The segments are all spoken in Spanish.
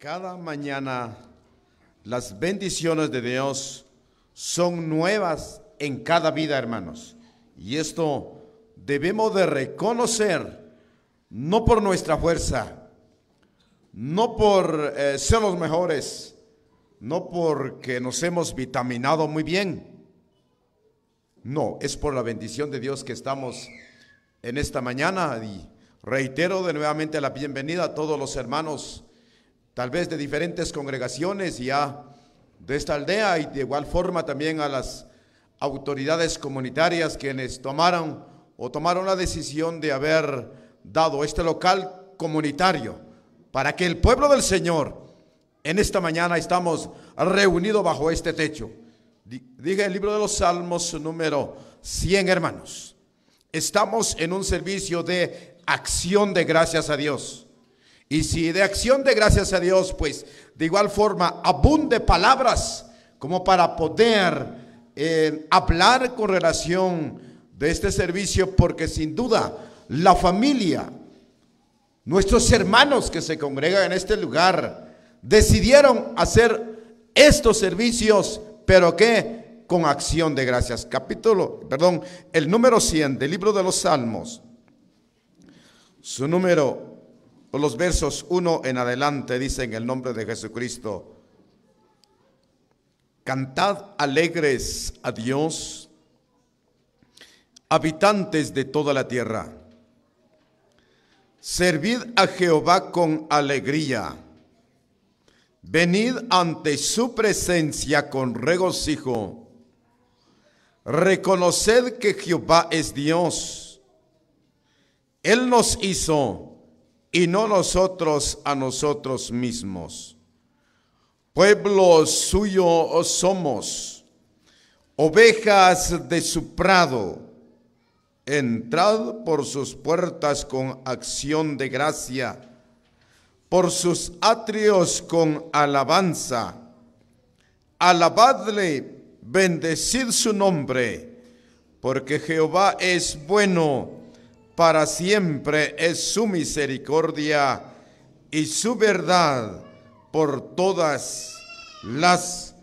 Cada mañana las bendiciones de Dios son nuevas en cada vida, hermanos. Y esto debemos de reconocer, no por nuestra fuerza, no por eh, ser los mejores, no porque nos hemos vitaminado muy bien. No, es por la bendición de Dios que estamos en esta mañana y reitero de nuevamente la bienvenida a todos los hermanos tal vez de diferentes congregaciones ya de esta aldea y de igual forma también a las autoridades comunitarias quienes tomaron o tomaron la decisión de haber dado este local comunitario para que el pueblo del Señor en esta mañana estamos reunidos bajo este techo. Diga el libro de los Salmos número 100, hermanos. Estamos en un servicio de acción de gracias a Dios. Y si de acción de gracias a Dios, pues de igual forma abunde palabras como para poder eh, hablar con relación de este servicio, porque sin duda la familia, nuestros hermanos que se congregan en este lugar, decidieron hacer estos servicios, pero que con acción de gracias. Capítulo, perdón, el número 100 del libro de los Salmos, su número pues los versos 1 en adelante dicen el nombre de Jesucristo. Cantad alegres a Dios, habitantes de toda la tierra. Servid a Jehová con alegría. Venid ante su presencia con regocijo. Reconoced que Jehová es Dios. Él nos hizo y no nosotros a nosotros mismos. Pueblo suyo somos, ovejas de su prado. Entrad por sus puertas con acción de gracia, por sus atrios con alabanza. Alabadle, bendecid su nombre, porque Jehová es bueno para siempre es su misericordia y su verdad por todas las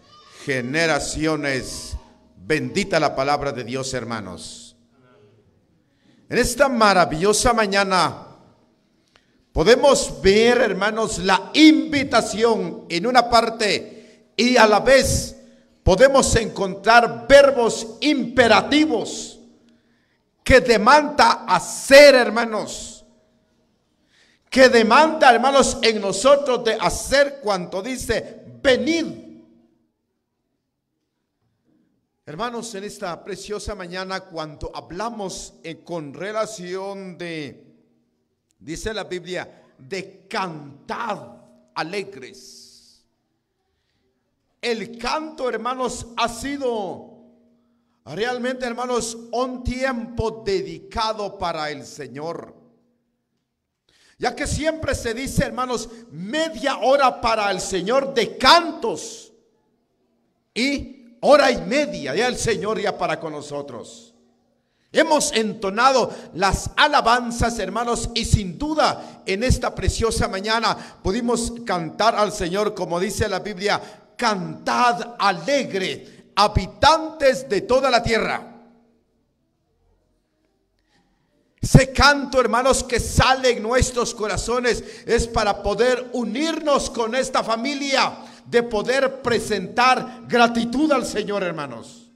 generaciones. Bendita la palabra de Dios, hermanos. En esta maravillosa mañana podemos ver, hermanos, la invitación en una parte y a la vez podemos encontrar verbos imperativos que demanda hacer, hermanos. Que demanda, hermanos, en nosotros de hacer cuanto dice, venid. Hermanos, en esta preciosa mañana, cuando hablamos eh, con relación de, dice la Biblia, de cantar alegres. El canto, hermanos, ha sido Realmente, hermanos, un tiempo dedicado para el Señor. Ya que siempre se dice, hermanos, media hora para el Señor de cantos y hora y media ya el Señor ya para con nosotros. Hemos entonado las alabanzas, hermanos, y sin duda en esta preciosa mañana pudimos cantar al Señor, como dice la Biblia, cantad alegre habitantes de toda la tierra. Ese canto, hermanos, que sale en nuestros corazones es para poder unirnos con esta familia, de poder presentar gratitud al Señor, hermanos.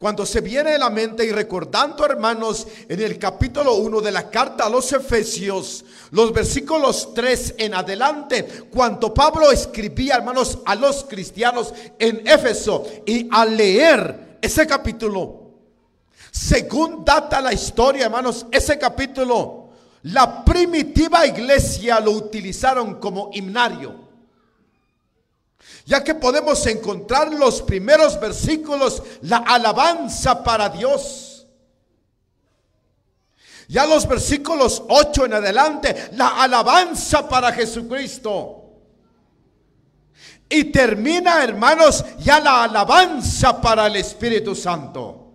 Cuando se viene a la mente y recordando, hermanos, en el capítulo 1 de la carta a los Efesios, los versículos 3 en adelante, cuando Pablo escribía, hermanos, a los cristianos en Éfeso y al leer ese capítulo, según data la historia, hermanos, ese capítulo, la primitiva iglesia lo utilizaron como himnario ya que podemos encontrar los primeros versículos, la alabanza para Dios. Ya los versículos 8 en adelante, la alabanza para Jesucristo. Y termina, hermanos, ya la alabanza para el Espíritu Santo.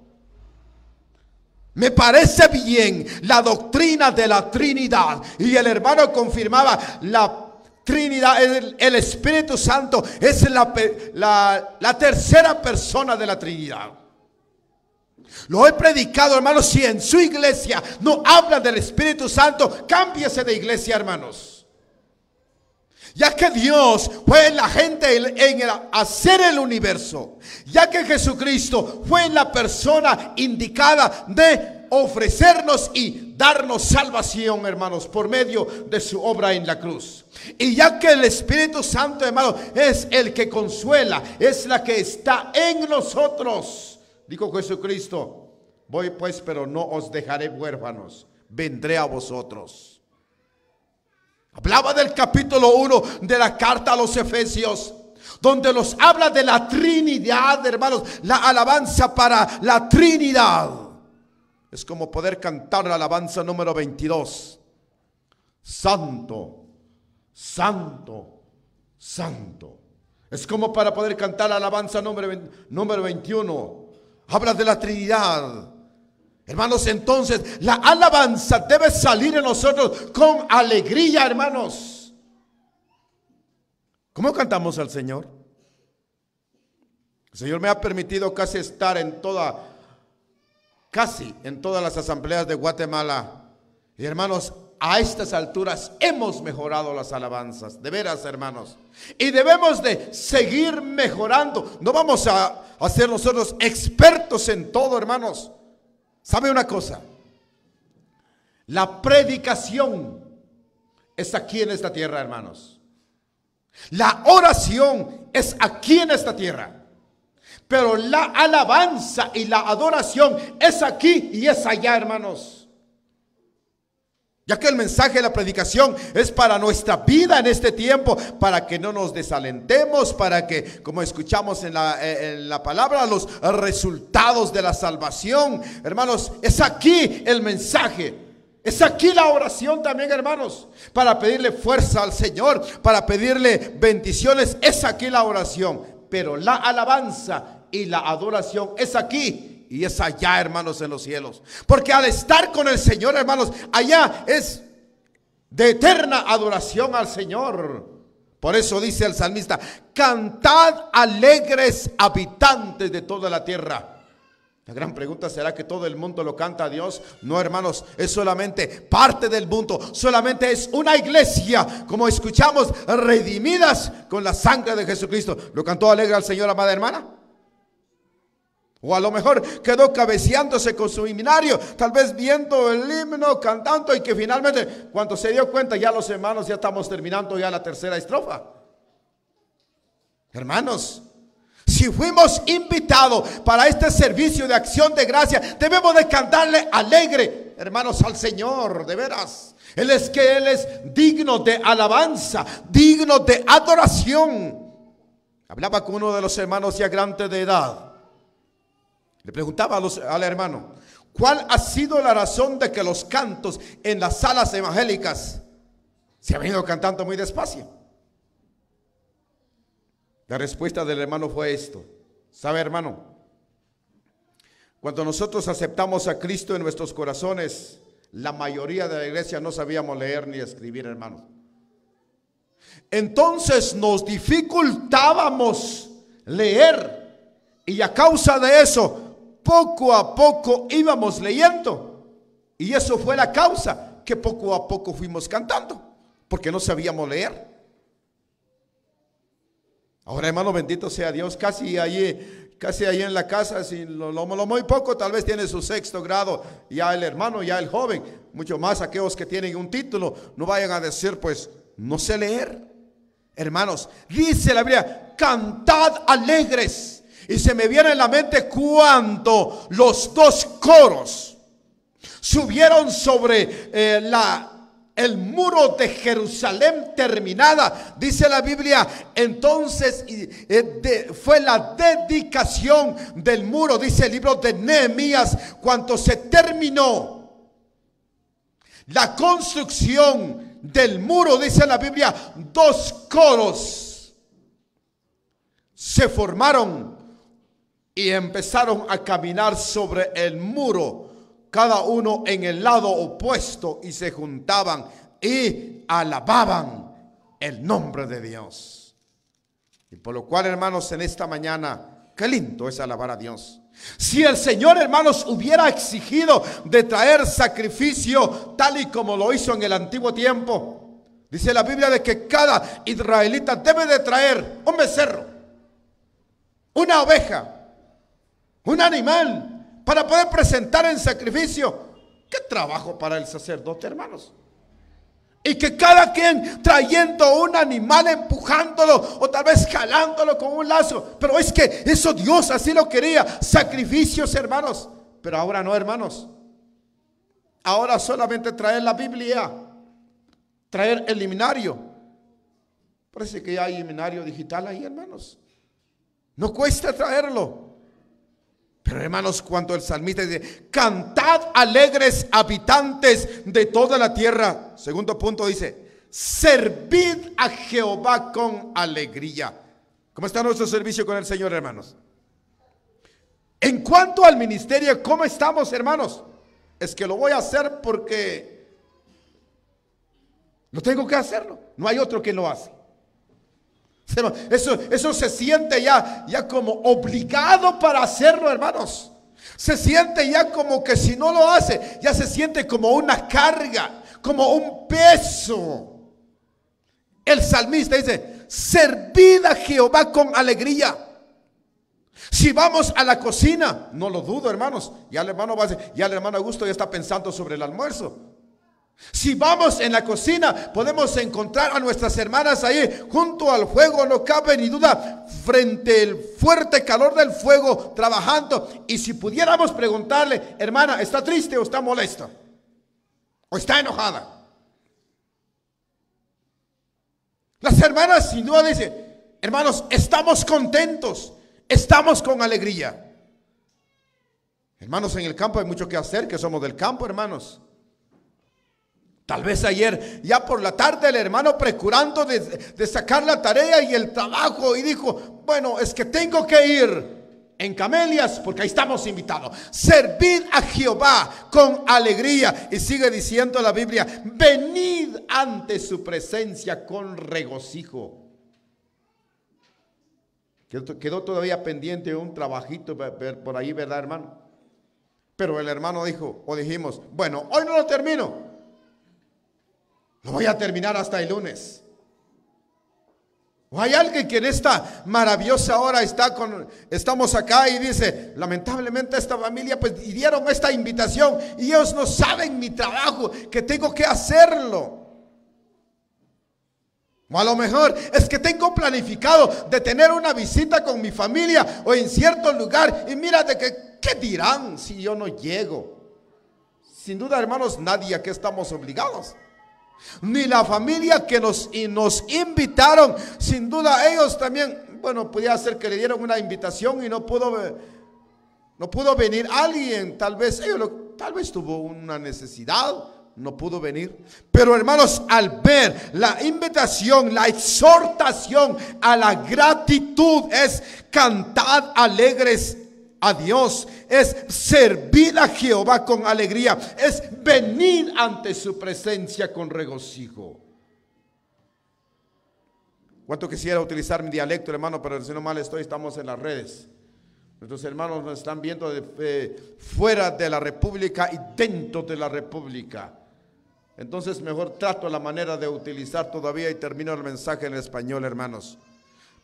Me parece bien la doctrina de la Trinidad. Y el hermano confirmaba, la Trinidad, el, Espíritu Santo es la, tercera persona de la Trinidad. Lo he predicado, hermanos. Si en su iglesia no hablan del Espíritu Santo, cámbiese de iglesia, hermanos. Ya que Dios fue la gente en hacer el universo, ya que Jesucristo fue la persona indicada de ofrecernos y darnos salvación, hermanos, por medio de su obra en la cruz. Y ya que el Espíritu Santo, hermanos, es el que consuela, es la que está en nosotros, dijo Jesucristo, voy pues, pero no os dejaré huérfanos, vendré a vosotros. Hablaba del capítulo 1 de la carta a los Efesios donde nos habla de la Trinidad, hermanos, la alabanza para la Trinidad. Es como poder cantar la alabanza número 22. Santo, santo, santo. Es como para poder cantar la alabanza número, 21. Habla de la Trinidad. Hermanos, entonces la alabanza debe salir en nosotros con alegría, hermanos. ¿Cómo cantamos al Señor? El Señor me ha permitido casi estar en toda casi en todas las asambleas de Guatemala. Y hermanos, a estas alturas hemos mejorado las alabanzas, de veras hermanos. Y debemos de seguir mejorando. No vamos a, a ser nosotros expertos en todo, hermanos. ¿Sabe una cosa? La predicación es aquí en esta tierra, hermanos. La oración es aquí en esta tierra. Pero la alabanza y la adoración es aquí y es allá, hermanos. Ya que el mensaje de la predicación es para nuestra vida en este tiempo, para que no nos desalentemos, para que, como escuchamos en la, eh, en la palabra, los resultados de la salvación, hermanos, es aquí el mensaje. Es aquí la oración también, hermanos, para pedirle fuerza al Señor, para pedirle bendiciones. Es aquí la oración. Pero la alabanza y la adoración es aquí y es allá, hermanos, en los cielos. Porque al estar con el Señor, hermanos, allá es de eterna adoración al Señor. Por eso dice el salmista, cantad alegres habitantes de toda la tierra. La gran pregunta será que todo el mundo lo canta a Dios. No, hermanos, es solamente parte del mundo. Solamente es una iglesia, como escuchamos, redimidas con la sangre de Jesucristo. ¿Lo cantó alegre al Señor, amada hermana? O a lo mejor quedó cabeceándose con su himnario, tal vez viendo el himno, cantando y que finalmente, cuando se dio cuenta, ya los hermanos ya estamos terminando ya la tercera estrofa. Hermanos, si fuimos invitados para este servicio de acción de gracia, debemos de cantarle alegre, hermanos, al Señor, de veras. Él es que Él es digno de alabanza, digno de adoración. Hablaba con uno de los hermanos ya grande de edad le preguntaba los, al hermano, ¿cuál ha sido la razón de que los cantos en las salas evangélicas se han venido cantando muy despacio? La respuesta del hermano fue esto. ¿Sabe, hermano? Cuando nosotros aceptamos a Cristo en nuestros corazones, la mayoría de la iglesia no sabíamos leer ni escribir, hermano... Entonces nos dificultábamos leer y a causa de eso poco a poco íbamos leyendo. Y eso fue la causa que poco a poco fuimos cantando, porque no sabíamos leer. Ahora, hermano, bendito sea Dios, casi allí, casi allí en la casa, si lo, lo, lo, muy poco, tal vez tiene su sexto grado, ya el hermano, ya el joven, mucho más aquellos que tienen un título, no vayan a decir, pues, no sé leer. Hermanos, dice la Biblia, cantad alegres y se me viene en la mente cuando los dos coros subieron sobre eh, la, el muro de Jerusalén terminada, dice la Biblia. Entonces eh, fue la dedicación del muro, dice el libro de Nehemías, cuando se terminó la construcción del muro, dice la Biblia, dos coros se formaron y empezaron a caminar sobre el muro, cada uno en el lado opuesto, y se juntaban y alababan el nombre de Dios. Y por lo cual, hermanos, en esta mañana, qué lindo es alabar a Dios. Si el Señor, hermanos, hubiera exigido de traer sacrificio tal y como lo hizo en el antiguo tiempo, dice la Biblia de que cada israelita debe de traer un becerro, una oveja, un animal, para poder presentar en sacrificio. ¿Qué trabajo para el sacerdote, hermanos? Y que cada quien trayendo un animal, empujándolo o tal vez jalándolo con un lazo. Pero es que eso Dios así lo quería. Sacrificios, hermanos. Pero ahora no, hermanos. Ahora solamente traer la Biblia. Traer el liminario. Parece que ya hay liminario digital ahí, hermanos. No cuesta traerlo. Pero hermanos, cuando el salmista dice, cantad alegres habitantes de toda la tierra, segundo punto dice, servid a Jehová con alegría. ¿Cómo está nuestro servicio con el Señor, hermanos? En cuanto al ministerio, ¿cómo estamos, hermanos? Es que lo voy a hacer porque lo tengo que hacerlo. No hay otro que lo hace. Eso, eso se siente ya, ya como obligado para hacerlo, hermanos. Se siente ya como que si no lo hace, ya se siente como una carga, como un peso. El salmista dice, servida a Jehová con alegría. Si vamos a la cocina, no lo dudo, hermanos. Ya el hermano va ya el hermano Augusto ya está pensando sobre el almuerzo. Si vamos en la cocina, podemos encontrar a nuestras hermanas ahí junto al fuego, no cabe ni duda, frente al fuerte calor del fuego, trabajando. Y si pudiéramos preguntarle, hermana, ¿está triste o está molesta? ¿O está enojada? Las hermanas sin duda dicen, hermanos, estamos contentos, estamos con alegría. Hermanos, en el campo hay mucho que hacer, que somos del campo, hermanos. Tal vez ayer, ya por la tarde, el hermano procurando de, sacar la tarea y el trabajo y dijo, bueno, es que tengo que ir en camelias porque ahí estamos invitados. Servid a Jehová con alegría. Y sigue diciendo la Biblia, venid ante su presencia con regocijo. quedó todavía pendiente un trabajito por ahí, ¿verdad, hermano? Pero el hermano dijo, o dijimos, bueno, hoy no lo termino no voy a terminar hasta el lunes. O hay alguien que en esta maravillosa hora está con, estamos acá y dice, lamentablemente esta familia pues dieron esta invitación y ellos no saben mi trabajo, que tengo que hacerlo. O a lo mejor es que tengo planificado de tener una visita con mi familia o en cierto lugar y mira de que, ¿qué dirán si yo no llego? Sin duda, hermanos, nadie a que estamos obligados ni la familia que nos, nos invitaron. Sin duda ellos también, bueno, podía ser que le dieron una invitación y no pudo, eh, no pudo venir alguien. Tal vez, ellos tal vez tuvo una necesidad, no pudo venir. Pero hermanos, al ver la invitación, la exhortación a la gratitud es cantad alegres a Dios, es servir a Jehová con alegría, es venir ante su presencia con regocijo. ¿Cuánto quisiera utilizar mi dialecto, hermano? Pero si no mal estoy, estamos en las redes. Nuestros hermanos nos están viendo de, eh, fuera de la República y dentro de la República. Entonces mejor trato la manera de utilizar todavía y termino el mensaje en español, hermanos.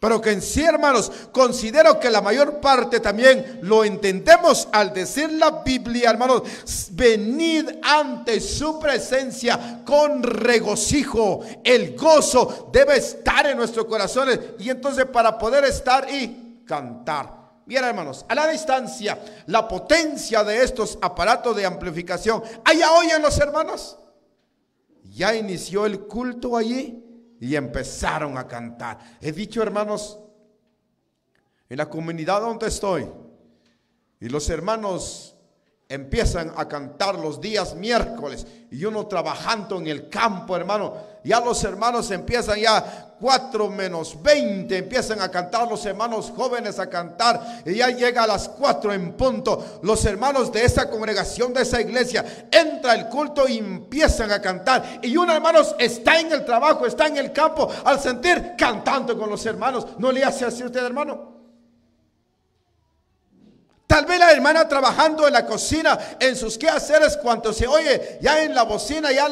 Pero que en sí, hermanos, considero que la mayor parte también lo entendemos al decir la Biblia, hermanos, venid ante su presencia con regocijo. El gozo debe estar en nuestros corazones. Y entonces para poder estar y cantar. mira, hermanos, a la distancia, la potencia de estos aparatos de amplificación. Allá oyen los hermanos. Ya inició el culto allí y empezaron a cantar. He dicho, hermanos, en la comunidad donde estoy, y los hermanos empiezan a cantar los días miércoles y uno trabajando en el campo, hermano. Ya los hermanos empiezan ya 4 menos 20. Empiezan a cantar los hermanos jóvenes a cantar. Y ya llega a las 4 en punto. Los hermanos de esa congregación, de esa iglesia, entra el culto y empiezan a cantar. Y un hermano está en el trabajo, está en el campo, al sentir cantando con los hermanos. ¿No le hace así usted, hermano? Tal vez la hermana trabajando en la cocina, en sus quehaceres, cuando se oye, ya en la bocina, ya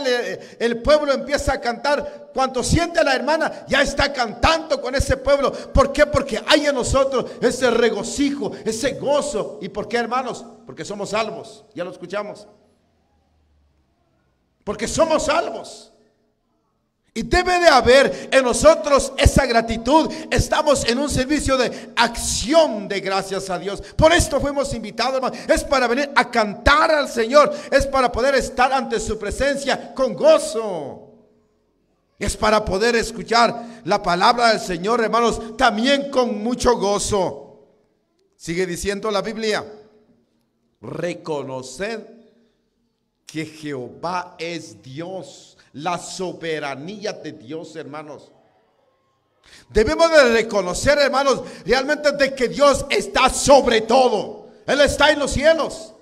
el pueblo empieza a cantar. Cuando siente la hermana, ya está cantando con ese pueblo. ¿Por qué? Porque hay en nosotros ese regocijo, ese gozo. ¿Y por qué, hermanos? Porque somos salvos. Ya lo escuchamos. Porque somos salvos. Y debe de haber en nosotros esa gratitud. Estamos en un servicio de acción de gracias a Dios. Por esto fuimos invitados, hermano. Es para venir a cantar al Señor. Es para poder estar ante su presencia con gozo. Es para poder escuchar la palabra del Señor, hermanos, también con mucho gozo. Sigue diciendo la Biblia, reconoced que Jehová es Dios la soberanía de Dios, hermanos. Debemos de reconocer, hermanos, realmente de que Dios está sobre todo. Él está en los cielos.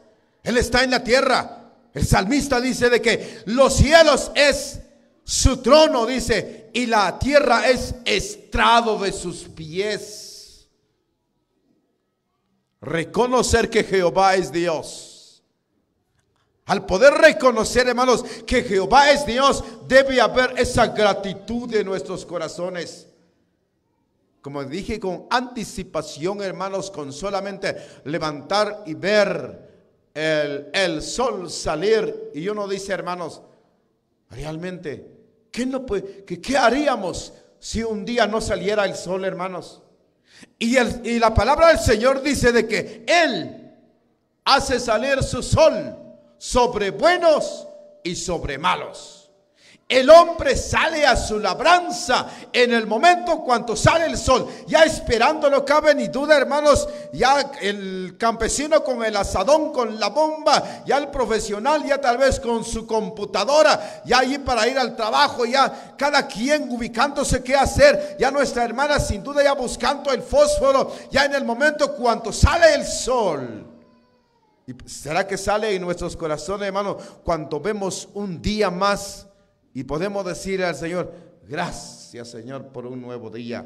Él está en la tierra. El salmista dice de que los cielos es su trono, dice, y la tierra es estrado de sus pies. Reconocer que Jehová es Dios. Al poder reconocer, hermanos, que Jehová es Dios, debe haber esa gratitud en nuestros corazones. Como dije, con anticipación, hermanos, con solamente levantar y ver el, el sol salir. Y uno dice, hermanos, realmente, ¿qué, no puede, que, ¿qué haríamos si un día no saliera el sol, hermanos? Y, el, y la palabra del Señor dice de que Él hace salir su sol sobre buenos y sobre malos. El hombre sale a su labranza en el momento cuando sale el sol, ya esperando, no cabe ni duda, hermanos, ya el campesino con el asadón, con la bomba, ya el profesional, ya tal vez con su computadora, ya ahí para ir al trabajo, ya cada quien ubicándose qué hacer, ya nuestra hermana sin duda ya buscando el fósforo, ya en el momento cuando sale el sol ¿Y será que sale en nuestros corazones, hermano, cuando vemos un día más y podemos decir al Señor, gracias Señor por un nuevo día?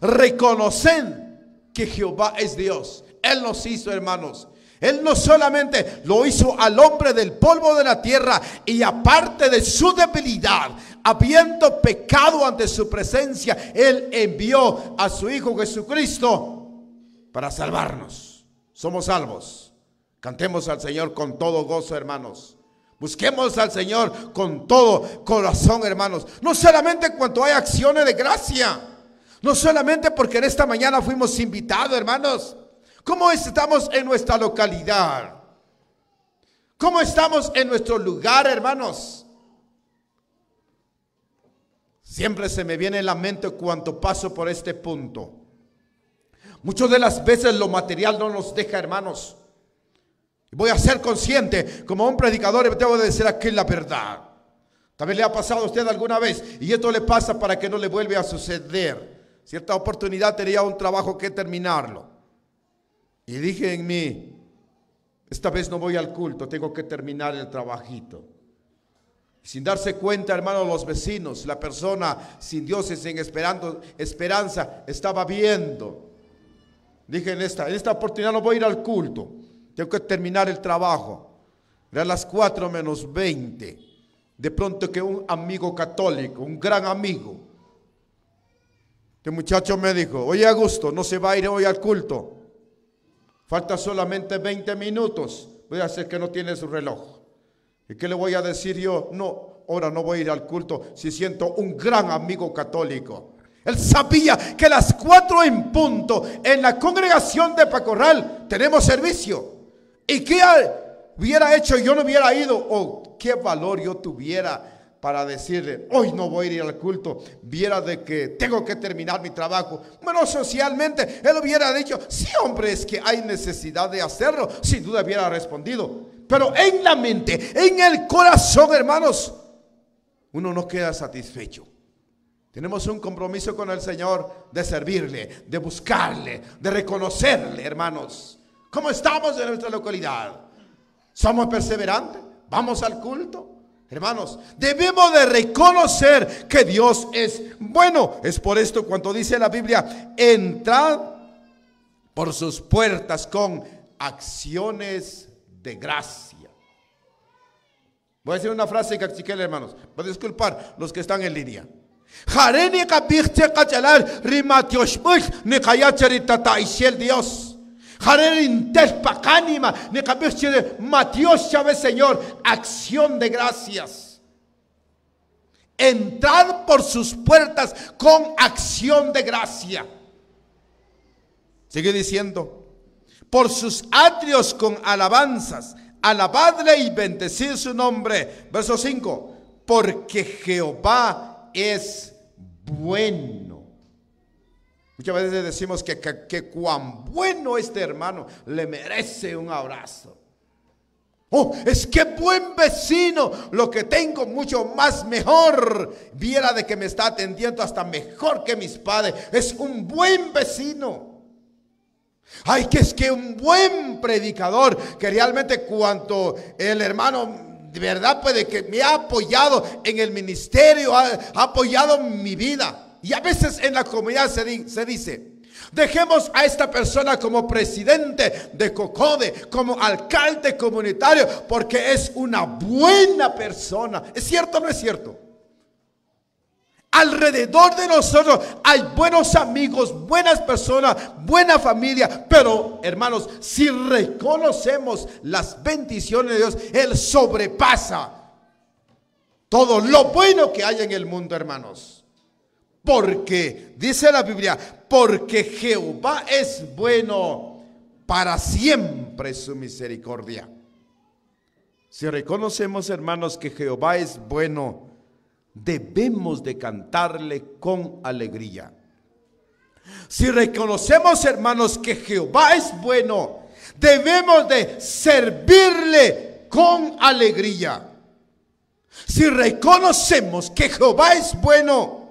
Reconocen que Jehová es Dios. Él nos hizo, hermanos. Él no solamente lo hizo al hombre del polvo de la tierra y aparte de su debilidad, habiendo pecado ante su presencia, Él envió a su Hijo Jesucristo para salvarnos. Somos salvos. Cantemos al Señor con todo gozo, hermanos. Busquemos al Señor con todo corazón, hermanos. No solamente cuando hay acciones de gracia. No solamente porque en esta mañana fuimos invitados, hermanos. ¿Cómo estamos en nuestra localidad? ¿Cómo estamos en nuestro lugar, hermanos? Siempre se me viene en la mente cuando paso por este punto. Muchas de las veces lo material no nos deja, hermanos. Voy a ser consciente, como un predicador, debo de decir aquí la verdad. También le ha pasado a usted alguna vez y esto le pasa para que no le vuelva a suceder. Cierta oportunidad tenía un trabajo que terminarlo. Y dije en mí, esta vez no voy al culto, tengo que terminar el trabajito. Sin darse cuenta, hermano, los vecinos, la persona sin Dios y sin esperando, esperanza, estaba viendo. Dije en esta, en esta oportunidad no voy a ir al culto. Tengo que terminar el trabajo. Era las 4 menos 20. De pronto que un amigo católico, un gran amigo, este muchacho me dijo, oye Augusto, no se va a ir hoy al culto. Falta solamente 20 minutos. Voy a hacer que no tiene su reloj. ¿Y qué le voy a decir yo? No, ahora no voy a ir al culto si siento un gran amigo católico. Él sabía que a las 4 en punto en la congregación de Pacorral tenemos servicio. ¿Y qué hubiera hecho? Yo no hubiera ido. ¿O qué valor yo tuviera? para decirle, hoy no voy a ir al culto, viera de que tengo que terminar mi trabajo. Bueno, socialmente él hubiera dicho, sí hombre, es que hay necesidad de hacerlo, sin duda hubiera respondido. Pero en la mente, en el corazón, hermanos, uno no queda satisfecho. Tenemos un compromiso con el Señor de servirle, de buscarle, de reconocerle, hermanos. ¿Cómo estamos en nuestra localidad? ¿Somos perseverantes? ¿Vamos al culto? Hermanos, debemos de reconocer que Dios es bueno. Es por esto cuando dice la Biblia, entrad por sus puertas con acciones de gracia. Voy a decir una frase que hermanos. Voy disculpar los que están en línea. Dios Señor, acción de gracias. Entrar por sus puertas con acción de gracia. Sigue diciendo, por sus atrios con alabanzas, alabadle y bendecid su nombre. Verso 5, porque Jehová es bueno Muchas veces decimos que, cuán bueno este hermano le merece un abrazo. Oh, es que buen vecino, lo que tengo mucho más mejor. Viera de que me está atendiendo hasta mejor que mis padres. Es un buen vecino. Ay, que es que un buen predicador, que realmente cuanto el hermano de verdad puede que me ha apoyado en el ministerio, ha apoyado mi vida. Y a veces en la comunidad se, dice, Dejemos a esta persona como presidente de COCODE, como alcalde comunitario, porque es una buena persona. ¿Es cierto o no es cierto? Alrededor de nosotros hay buenos amigos, buenas personas, buena familia. Pero, hermanos, si reconocemos las bendiciones de Dios, Él sobrepasa todo lo bueno que hay en el mundo, hermanos. Porque, dice la Biblia, porque Jehová es bueno para siempre su misericordia. Si reconocemos, hermanos, que Jehová es bueno, debemos de cantarle con alegría. Si reconocemos, hermanos, que Jehová es bueno, debemos de servirle con alegría. Si reconocemos que Jehová es bueno,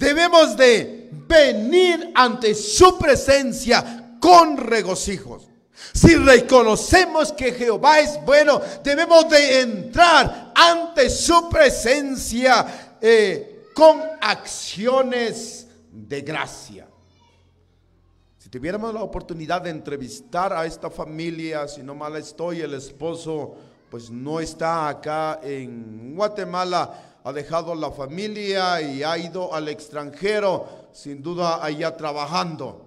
Debemos de venir ante su presencia con regocijos. Si reconocemos que Jehová es bueno, debemos de entrar ante su presencia eh, con acciones de gracia. Si tuviéramos la oportunidad de entrevistar a esta familia, si no mal estoy, el esposo pues no está acá en Guatemala, ha dejado la familia y ha ido al extranjero, sin duda allá trabajando.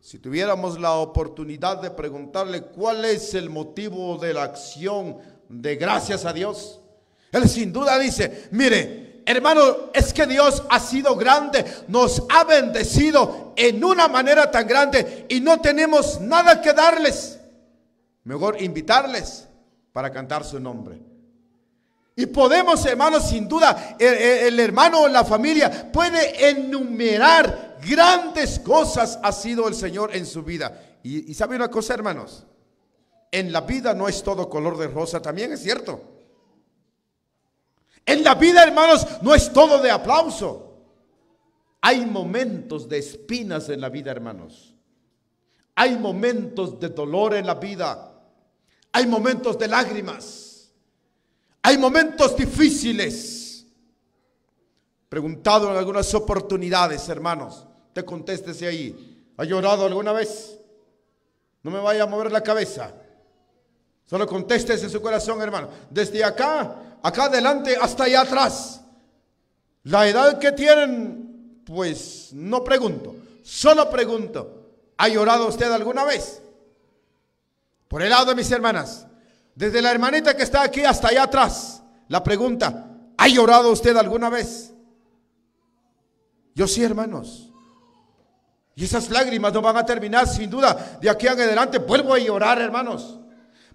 Si tuviéramos la oportunidad de preguntarle cuál es el motivo de la acción de gracias a Dios, él sin duda dice, mire, hermano, es que Dios ha sido grande, nos ha bendecido en una manera tan grande y no tenemos nada que darles. Mejor invitarles para cantar su nombre. Y podemos, hermanos, sin duda, el, hermano o la familia puede enumerar grandes cosas ha sido el Señor en su vida. Y, y sabe una cosa, hermanos, en la vida no es todo color de rosa, también es cierto. En la vida, hermanos, no es todo de aplauso. Hay momentos de espinas en la vida, hermanos. Hay momentos de dolor en la vida. Hay momentos de lágrimas. Hay momentos difíciles. Preguntado en algunas oportunidades, hermanos, te contéstese ahí. ¿Ha llorado alguna vez? No me vaya a mover la cabeza. Solo contéstese en su corazón, hermano. Desde acá, acá adelante, hasta allá atrás. La edad que tienen, pues no pregunto. Solo pregunto, ¿ha llorado usted alguna vez? Por el lado de mis hermanas, desde la hermanita que está aquí hasta allá atrás, la pregunta, ¿ha llorado usted alguna vez? Yo sí, hermanos. Y esas lágrimas no van a terminar, sin duda. De aquí en adelante vuelvo a llorar, hermanos.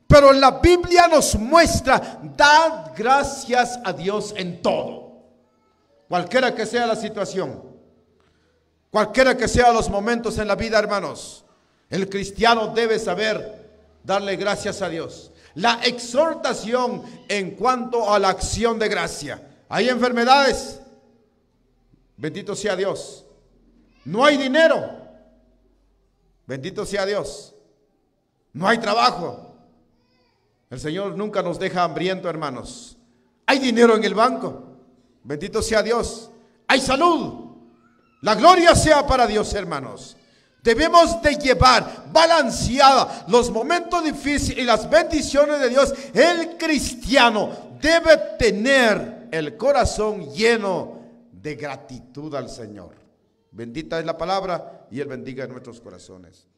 Pero la Biblia nos muestra, dad gracias a Dios en todo. Cualquiera que sea la situación, cualquiera que sea los momentos en la vida, hermanos, el cristiano debe saber darle gracias a Dios. La exhortación en cuanto a la acción de gracia. Hay enfermedades. Bendito sea Dios. No hay dinero. Bendito sea Dios. No hay trabajo. El Señor nunca nos deja hambriento, hermanos. Hay dinero en el banco. Bendito sea Dios. Hay salud. La gloria sea para Dios, hermanos. Debemos de llevar balanceada los momentos difíciles y las bendiciones de Dios. El cristiano debe tener el corazón lleno de gratitud al Señor. Bendita es la palabra y Él bendiga en nuestros corazones.